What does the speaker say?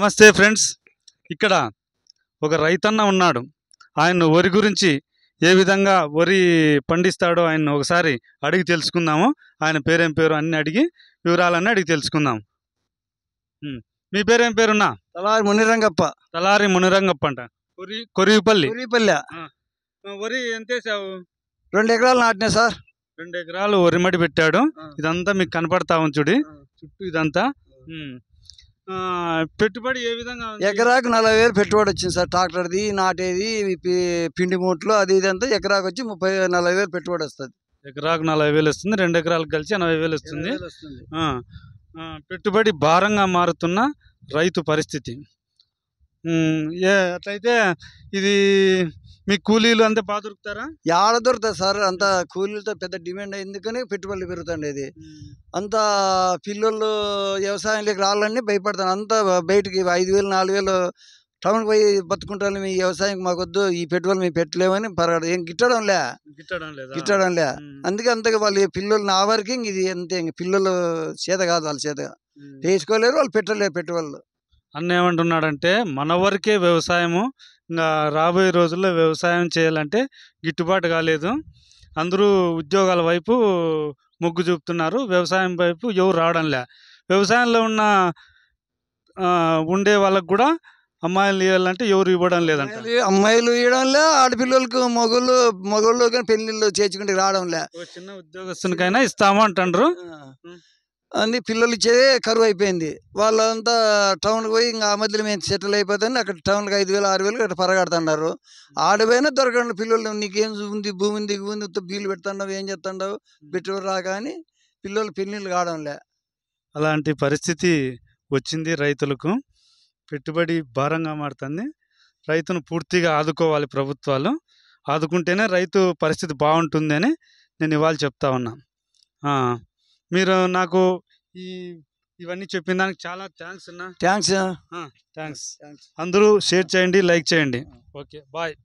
నమస్తే ఫ్రెండ్స్ ఇక్కడ ఒక రైతన్న ఉన్నాడు ఆయన వరి గురించి ఏ విధంగా వరి పండిస్తాడో ఆయన ఒకసారి అడిగి తెలుసుకుందాము ఆయన పేరేం పేరు అన్ని అడిగి వివరాలన్నీ అడిగి తెలుసుకుందాం మీ పేరేం పేరున్నా తలారి మునిరంగప్ప తలారి మునిరంగప్ప అంట కొరి కొరివిపల్లి కొరివిపల్లి వరి ఎంత వేసావు రెండు ఎకరాలు నాటినా సార్ రెండు ఎకరాలు వరి మడి పెట్టాడు ఇదంతా మీకు కనపడతా ఉంచుడి చుట్టూ ఇదంతా పెట్టుబడి ఏ విధంగా ఎకరాకు నలభై వేలు పెట్టుబడి వచ్చింది సార్ ట్రాక్టర్ది నాటేది పిండి మూట్లు అది ఇది అంతా ఎకరాకు వచ్చి ముప్పై నలభై వేలు పెట్టుబడి వస్తుంది ఎకరాకు నలభై వేలు వస్తుంది రెండు ఎకరాలకు కలిసి ఎనభై వేలు వస్తుంది పెట్టుబడి భారంగా మారుతున్న రైతు పరిస్థితి ఏ అట్లయితే ఇది మీ కూలీలు అంతా బాగా దొరుకుతారా ఆడ దొరుకుతుంది సార్ అంత కూలీలతో పెద్ద డిమాండ్ అయింది కానీ పెట్టుబడులు పెరుగుతుంది ఇది అంత పిల్లలు వ్యవసాయంలోకి రాళ్ళని భయపడతాను అంతా బయటికి ఐదు వేలు నాలుగు వేలు టౌన్ పోయి బతుకుంటాను మీ వ్యవసాయం మాకొద్దు ఈ పెట్టుబడులు మేము పెట్టలేమని పర్వాలేదు ఏం గిట్టడం లే గిట్టడం లే అందుకే అంతగా వాళ్ళు పిల్లలు నా వరకు ఇది అంతే పిల్లలు చేత కాదు వాళ్ళ చేత వేసుకోలేరు వాళ్ళు పెట్టలేరు పెట్టుబడులు అన్న ఏమంటున్నాడంటే మన వరకే వ్యవసాయము ఇంకా రాబోయే రోజుల్లో వ్యవసాయం చేయాలంటే గిట్టుబాటు కాలేదు అందరూ ఉద్యోగాల వైపు మొగ్గు చూపుతున్నారు వ్యవసాయం వైపు ఎవరు రావడంలే వ్యవసాయంలో ఉన్న ఉండే వాళ్ళకు కూడా అమ్మాయిలు ఇవ్వాలంటే ఎవరు ఇవ్వడం లేదంట అమ్మాయిలు ఇవ్వడంలే ఆడపిల్లలకు మొగళ్ళు మొగళ్ళు కానీ పెళ్లిళ్ళు చేర్చుకుంటే రావడంలే చిన్న ఉద్యోగస్తునికైనా ఇస్తాము అంటారు అన్ని పిల్లలు ఇచ్చేదే కరువు అయిపోయింది వాళ్ళంతా టౌన్కి పోయి ఇంకా ఆ మధ్యలో మేము సెటిల్ అయిపోతుంది అక్కడ టౌన్కి ఐదు వేలు ఆరు వేలు అక్కడ పరగడుతున్నారు ఆడపోయినా దొరకండి పిల్లలు నీకేం ఉంది భూమి ఉంది ఉంది బిల్లు పెడుతున్నావు ఏం చేస్తున్నావు పెట్టుబడి రాక అని పిల్లలు పెళ్ళిళ్ళు కావడంలే అలాంటి పరిస్థితి వచ్చింది రైతులకు పెట్టుబడి భారంగా మారుతుంది రైతును పూర్తిగా ఆదుకోవాలి ప్రభుత్వాలు ఆదుకుంటేనే రైతు పరిస్థితి బాగుంటుందని నేను ఇవాళ చెప్తా ఉన్నా మీరు నాకు ఈ ఇవన్నీ చెప్పిన దానికి చాలా థ్యాంక్స్ అన్న థ్యాంక్స్ థ్యాంక్స్ అందరూ షేర్ చేయండి లైక్ చేయండి ఓకే బాయ్